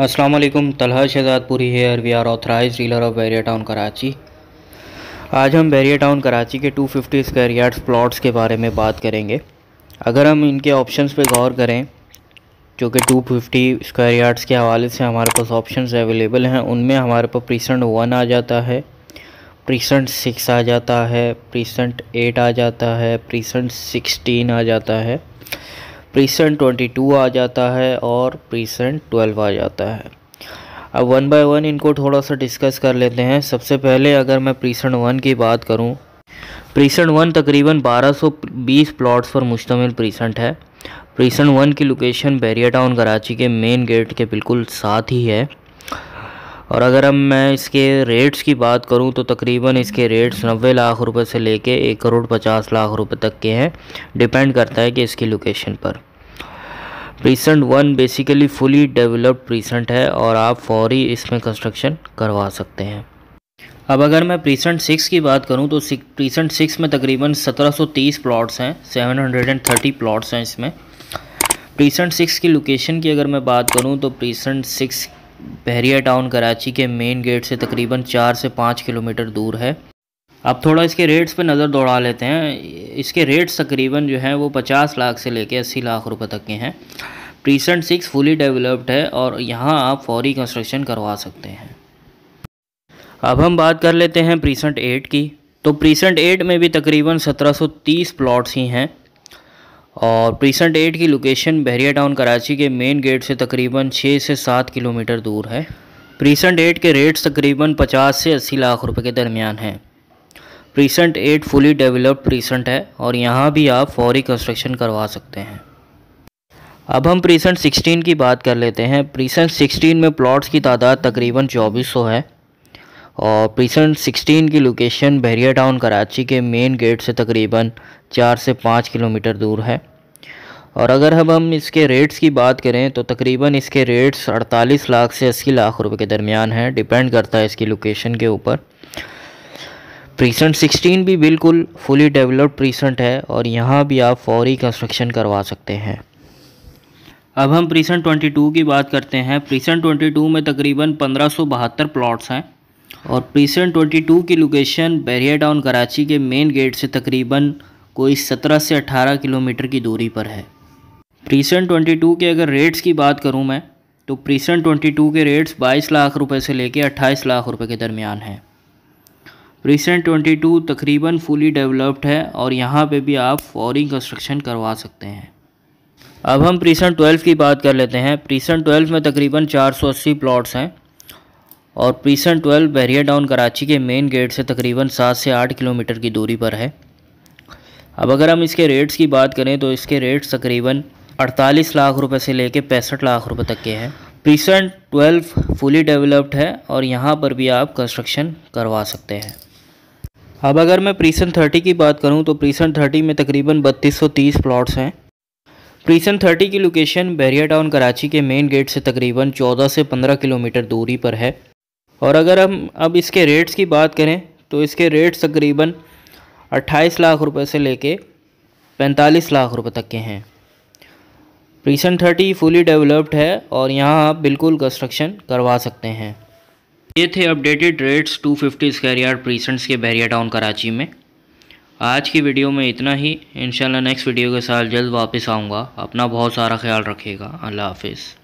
Aslam Talha Shahzadpuri here we are authorized dealer of Bahria town Karachi आज हम Bairiya town Karachi के 250 फिफ्टी स्क्वायर यार्ड्स प्लाट्स के बारे में बात करेंगे अगर हम इनके ऑप्शंस पे गौर करें जो कि 250 फिफ्टी स्क्वायर यार्ड्स के हवाले से हमारे पास ऑप्शंस अवेलेबल हैं उनमें हमारे पास प्रीसेंट वन आ जाता है प्रीसेंट सिक्स आ जाता है प्रीसेंट एट आ जाता है प्रीसेंट सिक्सटीन आ जाता है प्रीसेंट ट्वेंटी टू आ जाता है और प्रीसेंट ट्वेल्व आ जाता है अब वन बाय वन इनको थोड़ा सा डिस्कस कर लेते हैं सबसे पहले अगर मैं प्रीसेंट वन की बात करूं प्रीसेंट वन तकरीबन 1220 प्लॉट्स पर मुश्तमिल प्रीसेंट है प्रीसेंट वन की लोकेशन बैरिया टाउन कराची के मेन गेट के बिल्कुल साथ ही है और अगर हम मैं इसके रेट्स की बात करूं तो तकरीबन इसके रेट्स नबे लाख रुपए से लेके एक करोड़ पचास लाख रुपए तक के हैं डिपेंड करता है कि इसकी लोकेशन पर precinct one basically fully developed precinct है और आप फौरी इसमें कंस्ट्रक्शन करवा सकते हैं अब अगर मैं प्रीसेंट सिक्स की बात करूं तो प्रीसेंट सिक्स में तकरीबन 1730 प्लॉट्स हैं 730 प्लॉट्स हैं इसमें प्रीसेंट सिक्स की लोकेशन की अगर मैं बात करूं तो precinct six Bahria town Karachi के मेन गेट से तकरीबन चार से पाँच किलोमीटर दूर है अब थोड़ा इसके रेट्स पे नज़र दौड़ा लेते हैं इसके रेट्स तकरीबन जो हैं वो पचास लाख से लेके अस्सी लाख रुपए तक के हैं प्रीसेंट सिक्स फुली डेवलप्ड है और यहाँ आप फौरी कंस्ट्रक्शन करवा सकते हैं अब हम बात कर लेते हैं प्रीसेंट एट की तो प्रीसेंट एट में भी तकरीबन 1730 प्लॉट्स ही हैं और प्रीसेंट एट की लोकेशन बहरिया टाउन कराची के मेन गेट से तकरीबन छः से सात किलोमीटर दूर है प्रीसेंट एट के रेट्स तकरीबन पचास से अस्सी लाख रुपए के दरमियान हैं precinct eight fully developed precinct है और यहाँ भी आप फौरी कंस्ट्रक्शन करवा सकते हैं अब हम प्रीसेंट सिक्सटीन की बात कर लेते हैं प्रीसेंट सिक्सटीन में प्लॉट्स की तादाद तकरीबन चौबीस सौ है और प्रीसेंट 16 की लोकेशन बहरिया टाउन कराची के मेन गेट से तकरीबन चार से पाँच किलोमीटर दूर है और अगर हम हम इसके रेट्स की बात करें तो तकरीबन इसके रेट्स 48 लाख से 80 लाख रुपए के दरमियान हैं डिपेंड करता है इसकी लोकेशन के ऊपर प्रीसेंट 16 भी बिल्कुल फुली डेवलप्ड प्रीसेंट है और यहाँ भी आप फौरी कंस्ट्रक्शन करवा सकते हैं अब हम प्रीसेंट 22 की बात करते हैं प्रीसेंट 22 में तकरीबन पंद्रह प्लॉट्स हैं और प्रीसेंट 22 की लोकेशन बैरिया टाउन कराची के मेन गेट से तकरीबन कोई 17 से 18 किलोमीटर की दूरी पर है प्रीसेंट 22 के अगर रेट्स की बात करूं मैं तो प्रीसेंट 22 के रेट्स 22 लाख रुपए से लेकर 28 लाख रुपए के दरमियान हैं प्रीसेंट 22 तकरीबन फुली डेवलप्ड है और यहाँ पे भी आप फॉरिंग कंस्ट्रक्शन करवा सकते हैं अब हम प्रीसेंट 12 की बात कर लेते हैं प्रीसेंट 12 में तकरीबन 480 प्लॉट्स हैं और precinct twelve Bahria town Karachi के मेन गेट से तकरीबन सात से आठ किलोमीटर की दूरी पर है अब अगर हम इसके रेट्स की बात करें तो इसके रेट्स तकरीबन अड़तालीस लाख रुपए से लेके पैंसठ लाख रुपए तक के हैं पीसन ट्वेल्व फुली डेवलप्ड है और यहाँ पर भी आप कंस्ट्रक्शन करवा सकते हैं अब अगर मैं प्रीसन थर्टी की बात करूँ तो प्रीसन थर्टी में तकरीबन 3230 प्लॉट्स हैं प्रीसन थर्टी की लोकेशन बहरिया टाउन कराची के मेन गेट से तकरीबन 14 से 15 किलोमीटर दूरी पर है और अगर हम अब इसके रेट्स की बात करें तो इसके रेट्स तकरीबन 28 लाख रुपए से लेके 45 लाख रुपए तक के हैं प्रीसन थर्टी फुली डेवलप्ड है और यहाँ आप बिल्कुल कंस्ट्रक्शन करवा सकते हैं ये थे updated rates 250 fifty square yard precincts के बहरिया टाउन कराची में आज की वीडियो में इतना ही इंशाल्लाह नेक्स्ट वीडियो के साथ जल्द वापस आऊँगा अपना बहुत सारा ख्याल रखेगा अल्लाह हाफिज़